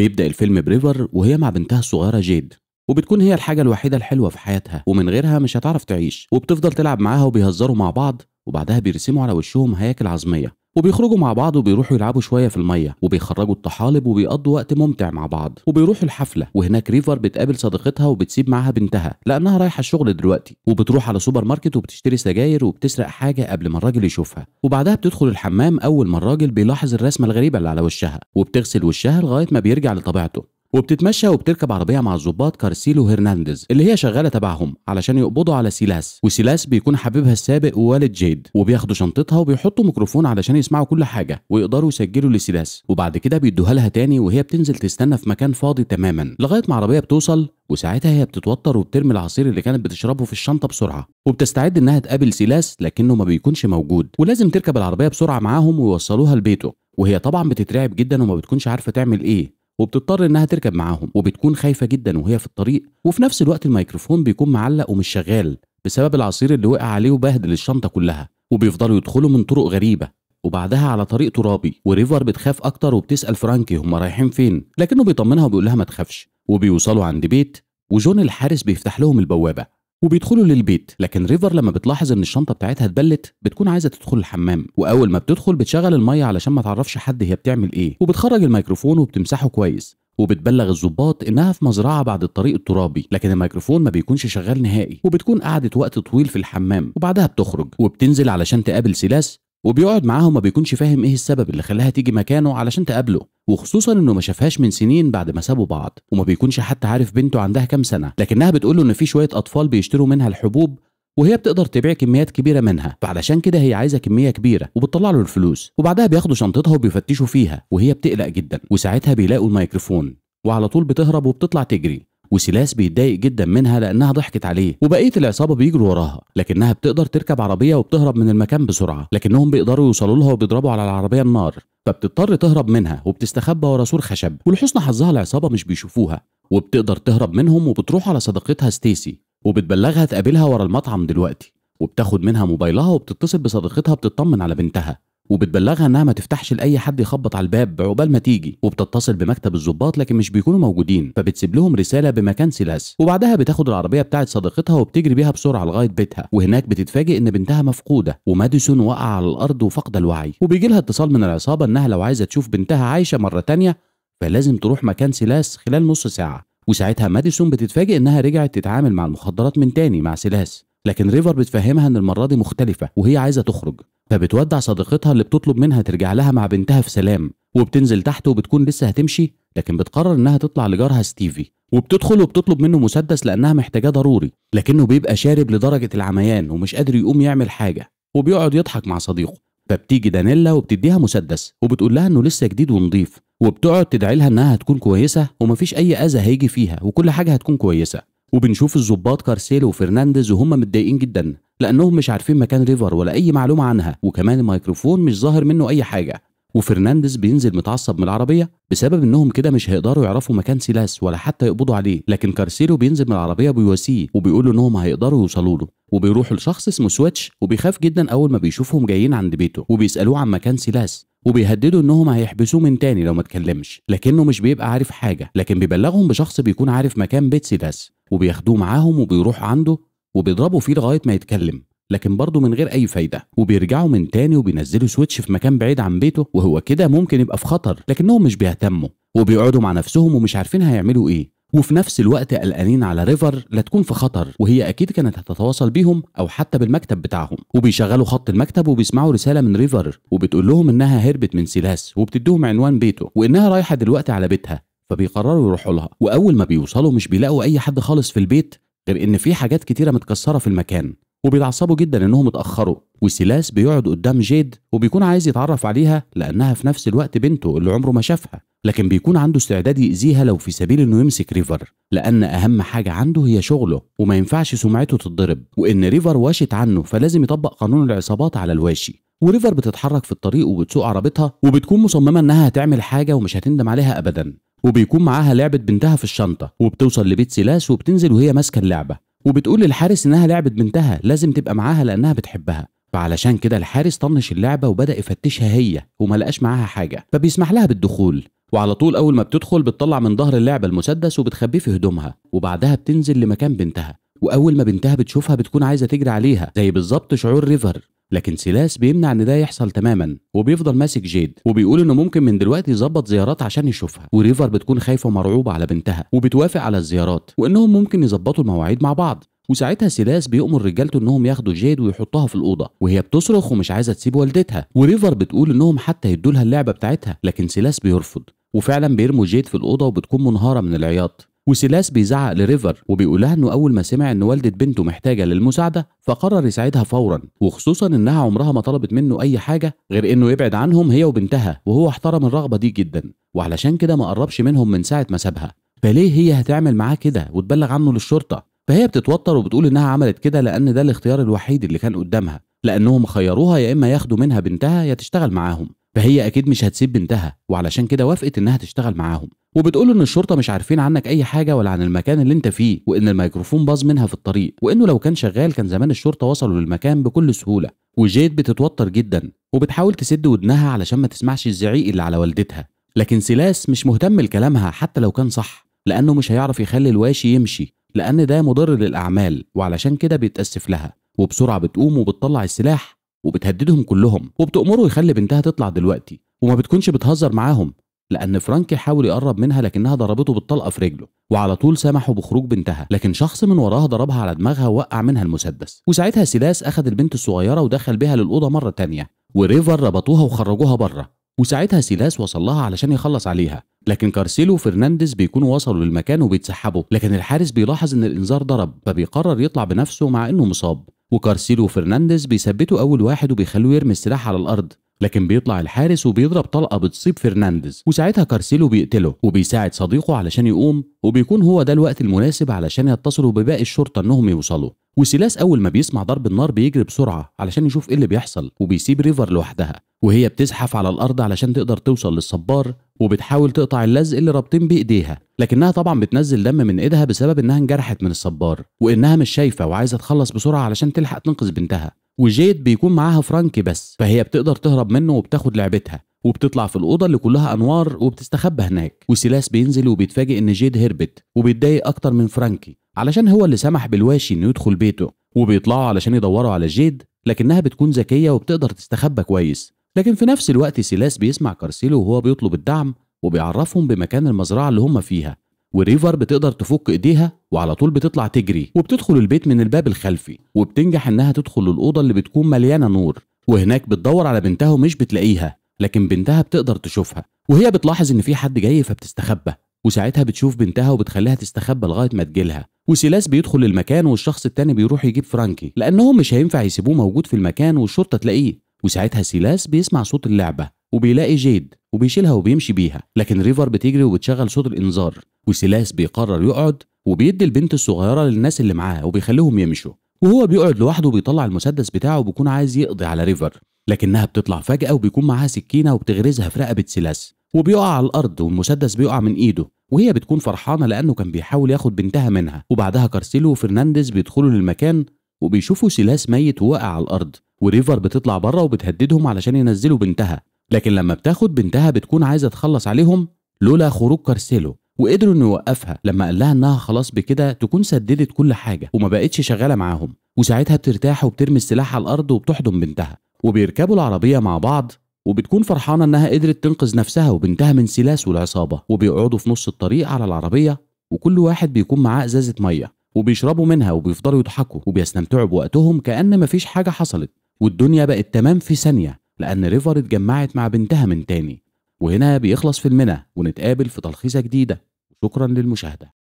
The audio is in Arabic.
بيبدأ الفيلم بريفر وهي مع بنتها الصغيرة جيد وبتكون هي الحاجة الوحيدة الحلوة في حياتها ومن غيرها مش هتعرف تعيش وبتفضل تلعب معاها وبيهزروا مع بعض وبعدها بيرسموا على وشهم هياكل عظمية وبيخرجوا مع بعض وبيروحوا يلعبوا شويه في الميه وبيخرجوا الطحالب وبيقضوا وقت ممتع مع بعض وبيروحوا الحفله وهناك ريفر بتقابل صديقتها وبتسيب معاها بنتها لانها رايحه الشغل دلوقتي وبتروح على سوبر ماركت وبتشتري سجاير وبتسرق حاجه قبل ما الراجل يشوفها وبعدها بتدخل الحمام اول ما الراجل بيلاحظ الرسمه الغريبه اللي على وشها وبتغسل وشها لغايه ما بيرجع لطبيعته وبتتمشى وبتركب عربيه مع الظباط كارسيلو هرنانديز اللي هي شغاله تبعهم علشان يقبضوا على سيلاس وسيلاس بيكون حبيبها السابق ووالد جيد وبياخدوا شنطتها وبيحطوا ميكروفون علشان يسمعوا كل حاجه ويقدروا يسجلوا لسيلاس وبعد كده بيدوها لها تاني وهي بتنزل تستنى في مكان فاضي تماما لغايه ما عربيه بتوصل وساعتها هي بتتوتر وبترمي العصير اللي كانت بتشربه في الشنطه بسرعه وبتستعد انها تقابل سيلاس لكنه ما بيكونش موجود ولازم تركب العربيه بسرعه معاهم ويوصلوها لبيته وهي طبعا بتترعب جدا وما بتكونش عارفه تعمل ايه وبتضطر انها تركب معاهم وبتكون خايفه جدا وهي في الطريق وفي نفس الوقت الميكروفون بيكون معلق ومش شغال بسبب العصير اللي وقع عليه وبهدل الشنطه كلها وبيفضلوا يدخلوا من طرق غريبه وبعدها على طريق ترابي وريفر بتخاف اكتر وبتسال فرانكي هم رايحين فين لكنه بيطمنها وبيقول لها ما تخافش وبيوصلوا عند بيت وجون الحارس بيفتح لهم البوابه وبيدخلوا للبيت لكن ريفر لما بتلاحظ ان الشنطه بتاعتها اتبلت بتكون عايزه تدخل الحمام واول ما بتدخل بتشغل الميه علشان ما تعرفش حد هي بتعمل ايه وبتخرج الميكروفون وبتمسحه كويس وبتبلغ الظباط انها في مزرعه بعد الطريق الترابي لكن الميكروفون ما بيكونش شغال نهائي وبتكون قعدت وقت طويل في الحمام وبعدها بتخرج وبتنزل علشان تقابل سلاس وبيقعد معاها وما بيكونش فاهم ايه السبب اللي خلاها تيجي مكانه علشان تقابله وخصوصا انه ما شافهاش من سنين بعد ما سابوا بعض وما بيكونش حتى عارف بنته عندها كام سنه لكنها بتقول له ان في شويه اطفال بيشتروا منها الحبوب وهي بتقدر تبيع كميات كبيره منها فعلشان كده هي عايزه كميه كبيره وبتطلع له الفلوس وبعدها بياخدوا شنطتها وبيفتشوا فيها وهي بتقلق جدا وساعتها بيلاقوا الميكروفون وعلى طول بتهرب وبتطلع تجري وسيلاس بيتضايق جدا منها لانها ضحكت عليه وبقيه العصابه بيجروا وراها لكنها بتقدر تركب عربيه وبتهرب من المكان بسرعه لكنهم بيقدروا يوصلوا لها وبيضربوا على العربيه النار فبتضطر تهرب منها وبتستخبى ورا سور خشب ولحسن حظها العصابه مش بيشوفوها وبتقدر تهرب منهم وبتروح على صديقتها ستيسي وبتبلغها تقابلها ورا المطعم دلوقتي وبتاخد منها موبايلها وبتتصل بصديقتها بتطمن على بنتها وبتبلغها انها ما تفتحش لاي حد يخبط على الباب عقبال ما تيجي وبتتصل بمكتب الظباط لكن مش بيكونوا موجودين فبتسيب لهم رساله بمكان سلاس وبعدها بتاخد العربيه بتاعت صديقتها وبتجري بيها بسرعه لغايه بيتها وهناك بتتفاجئ ان بنتها مفقوده وماديسون وقع على الارض وفقد الوعي وبيجي لها اتصال من العصابه انها لو عايزه تشوف بنتها عايشه مره تانية فلازم تروح مكان سلاس خلال نص ساعه وساعتها ماديسون بتتفاجئ انها رجعت تتعامل مع المخدرات من تاني مع سلاس لكن ريفر بتفهمها ان المره دي مختلفه وهي عايزه تخرج فبتودع صديقتها اللي بتطلب منها ترجع لها مع بنتها في سلام وبتنزل تحت وبتكون لسه هتمشي لكن بتقرر انها تطلع لجارها ستيفي وبتدخل وبتطلب منه مسدس لانها محتاجاه ضروري لكنه بيبقى شارب لدرجه العميان ومش قادر يقوم يعمل حاجه وبيقعد يضحك مع صديقه فبتيجي دانيلا وبتديها مسدس وبتقول لها انه لسه جديد ونضيف وبتقعد تدعي لها انها هتكون كويسه ومفيش اي اذى هيجي فيها وكل حاجه هتكون كويسه وبنشوف الظباط كارسيل وفرنانديز وهم متضايقين جدا لانهم مش عارفين مكان ريفر ولا اي معلومه عنها وكمان الميكروفون مش ظاهر منه اي حاجه وفرنانديز بينزل متعصب من العربيه بسبب انهم كده مش هيقدروا يعرفوا مكان سيلاس ولا حتى يقبضوا عليه لكن كارسيرو بينزل من العربيه بيواسيه وبيقول له انهم هيقدروا يوصلوا له وبيروحوا لشخص اسمه سويتش وبيخاف جدا اول ما بيشوفهم جايين عند بيته وبيسالوه عن مكان سيلاس وبيهددوا انهم هيحبسوه من تاني لو ما اتكلمش لكنه مش بيبقى عارف حاجه لكن بيبلغهم بشخص بيكون عارف مكان بيت سيلاس وبياخدوه معاهم وبيروحوا عنده وبيضربوا فيه لغايه ما يتكلم لكن برضه من غير اي فايده وبيرجعوا من تاني وبينزلوا سويتش في مكان بعيد عن بيته وهو كده ممكن يبقى في خطر لكنهم مش بيهتموا وبيقعدوا مع نفسهم ومش عارفين هيعملوا ايه وفي نفس الوقت قلقانين على ريفر لا تكون في خطر وهي اكيد كانت هتتواصل بيهم او حتى بالمكتب بتاعهم وبيشغلوا خط المكتب وبيسمعوا رساله من ريفر وبتقول لهم انها هربت من سيلاس وبتديهم عنوان بيته وانها رايحه دلوقتي على بيتها فبيقرروا يروحوا لها واول ما بيوصلوا مش بيلاقوا اي حد خالص في البيت غير ان في حاجات كتيره متكسره في المكان وبيتعصبوا جدا انهم اتاخروا وسيلاس بيقعد قدام جيد وبيكون عايز يتعرف عليها لانها في نفس الوقت بنته اللي عمره ما شافها لكن بيكون عنده استعداد يأذيها لو في سبيل انه يمسك ريفر لان اهم حاجه عنده هي شغله وما ينفعش سمعته تتضرب وان ريفر واشت عنه فلازم يطبق قانون العصابات على الواشي وريفر بتتحرك في الطريق وبتسوق عربتها وبتكون مصممه انها هتعمل حاجه ومش هتندم عليها ابدا وبيكون معاها لعبه بنتها في الشنطه وبتوصل لبيت سيلاس وبتنزل وهي ماسكه اللعبه وبتقول للحارس انها لعبه بنتها لازم تبقى معاها لانها بتحبها فعلشان كده الحارس طنش اللعبه وبدا يفتشها هي وما لقاش معاها حاجه فبيسمح لها بالدخول وعلى طول اول ما بتدخل بتطلع من ظهر اللعبه المسدس وبتخبيه في هدومها وبعدها بتنزل لمكان بنتها واول ما بنتها بتشوفها بتكون عايزه تجري عليها زي بالظبط شعور ريفر لكن سيلاس بيمنع ان ده يحصل تماما وبيفضل ماسك جيد وبيقول انه ممكن من دلوقتي يظبط زيارات عشان يشوفها وريفر بتكون خايفه ومرعوبه على بنتها وبتوافق على الزيارات وانهم ممكن يظبطوا المواعيد مع بعض وساعتها سيلاس بيأمر رجالته انهم ياخدوا جيد ويحطها في الاوضه وهي بتصرخ ومش عايزه تسيب والدتها وريفر بتقول انهم حتى يدوا لها اللعبه بتاعتها لكن سيلاس بيرفض وفعلا بيرموا جيد في الاوضه وبتكون منهاره من العياط وسيلاس بيزعق لريفر وبيقولها انه اول ما سمع ان والده بنته محتاجه للمساعده فقرر يساعدها فورا وخصوصا انها عمرها ما طلبت منه اي حاجه غير انه يبعد عنهم هي وبنتها وهو احترم الرغبه دي جدا وعلشان كده ما قربش منهم من ساعه ما سابها فليه هي هتعمل معاه كده وتبلغ عنه للشرطه فهي بتتوتر وبتقول انها عملت كده لان ده الاختيار الوحيد اللي كان قدامها لانهم خيروها يا اما ياخدوا منها بنتها يا تشتغل معاهم فهي اكيد مش هتسيب بنتها وعلشان كده وافقت انها تشتغل معاهم وبتقول ان الشرطه مش عارفين عنك اي حاجه ولا عن المكان اللي انت فيه وان الميكروفون باظ منها في الطريق وانه لو كان شغال كان زمان الشرطه وصلوا للمكان بكل سهوله وجيت بتتوتر جدا وبتحاول تسد ودنها علشان ما تسمعش الزعيق اللي على والدتها لكن سلاس مش مهتم لكلامها حتى لو كان صح لانه مش هيعرف يخلي الواشي يمشي لان ده مضر للاعمال وعلشان كده بيتاسف لها وبسرعه بتقوم وبتطلع السلاح وبتهددهم كلهم وبتأمره يخلي بنتها تطلع دلوقتي وما بتكونش بتهزر معاهم لأن فرانكي حاول يقرب منها لكنها ضربته بالطلقة في رجله وعلى طول سمحوا بخروج بنتها لكن شخص من وراها ضربها على دماغها ووقع منها المسدس وساعتها سيلاس أخذ البنت الصغيرة ودخل بها للأوضة مرة تانية وريفر ربطوها وخرجوها بره وساعتها سيلاس وصل لها علشان يخلص عليها لكن كارسيلو وفرنانديز بيكونوا وصلوا للمكان وبيتسحبوا لكن الحارس بيلاحظ ان الانذار ضرب فبيقرر يطلع بنفسه مع انه مصاب وكارسيلو فرنانديز بيثبتوا اول واحد وبيخلوه يرمي السلاح على الارض لكن بيطلع الحارس وبيضرب طلقه بتصيب فرنانديز وساعتها كارسيلو بيقتله وبيساعد صديقه علشان يقوم وبيكون هو ده الوقت المناسب علشان يتصلوا بباقي الشرطه انهم يوصلوا وسيلاس اول ما بيسمع ضرب النار بيجري بسرعه علشان يشوف ايه اللي بيحصل وبيسيب ريفر لوحدها وهي بتزحف على الارض علشان تقدر توصل للصبار وبتحاول تقطع اللزق اللي رابطين بيه ايديها لكنها طبعا بتنزل دم من ايدها بسبب انها انجرحت من الصبار وانها مش شايفه وعايزه تخلص بسرعه علشان تلحق تنقذ بنتها وجيد بيكون معاها فرانك بس فهي بتقدر تهرب منه وبتاخد لعبتها وبتطلع في الاوضه اللي كلها انوار وبتستخبى هناك وسيلاس بينزل وبيتفاجئ ان جيد هربت وبيتضايق اكتر من فرانكي علشان هو اللي سمح بالواشي انه يدخل بيته وبيطلعوا علشان يدوروا على جيد لكنها بتكون ذكيه وبتقدر تستخبى كويس لكن في نفس الوقت سيلاس بيسمع كارسيلو وهو بيطلب الدعم وبيعرفهم بمكان المزرعة اللي هم فيها وريفر بتقدر تفك ايديها وعلى طول بتطلع تجري وبتدخل البيت من الباب الخلفي وبتنجح انها تدخل للأوضة اللي بتكون مليانة نور وهناك بتدور على بنتها ومش بتلاقيها لكن بنتها بتقدر تشوفها وهي بتلاحظ ان في حد جاي فبتستخبى وساعتها بتشوف بنتها وبتخليها تستخبى لغايه ما تجيلها وسيلاس بيدخل المكان والشخص التاني بيروح يجيب فرانكي لانهم مش هينفع يسيبوه موجود في المكان والشرطه تلاقيه وساعتها سيلاس بيسمع صوت اللعبة وبيلاقي جيد وبيشيلها وبيمشي بيها لكن ريفر بتجري وبتشغل صوت الإنذار وسيلاس بيقرر يقعد وبيدي البنت الصغيرة للناس اللي معاه وبيخليهم يمشوا وهو بيقعد لوحده وبيطلع المسدس بتاعه وبيكون عايز يقضي على ريفر لكنها بتطلع فجأة وبيكون معاها سكينة وبتغرزها في رقبة سيلاس وبيقع على الأرض والمسدس بيقع من إيده وهي بتكون فرحانة لأنه كان بيحاول ياخد بنتها منها وبعدها كارسيلو وفرنانديز بيدخلوا للمكان وبيشوفوا سيلاس ميت وواقع على الأرض وريفر بتطلع بره وبتهددهم علشان ينزلوا بنتها لكن لما بتاخد بنتها بتكون عايزه تخلص عليهم لولا خروج كارسيلو وقدروا انه يوقفها لما قال لها انها خلاص بكده تكون سددت كل حاجه وما بقتش شغاله معاهم وساعتها بترتاح وبترمي السلاح على الارض وبتحضن بنتها وبيركبوا العربيه مع بعض وبتكون فرحانه انها قدرت تنقذ نفسها وبنتها من سلاس والعصابه وبيقعدوا في نص الطريق على العربيه وكل واحد بيكون معاه ازازه ميه وبيشربوا منها وبيفضلوا يضحكوا وبيستمتعوا بوقتهم كأن مفيش حاجة حصلت والدنيا بقت تمام في ثانية لأن ريفر اتجمعت مع بنتها من تاني وهنا بيخلص فيلمنا ونتقابل في تلخيصة جديدة شكرا للمشاهدة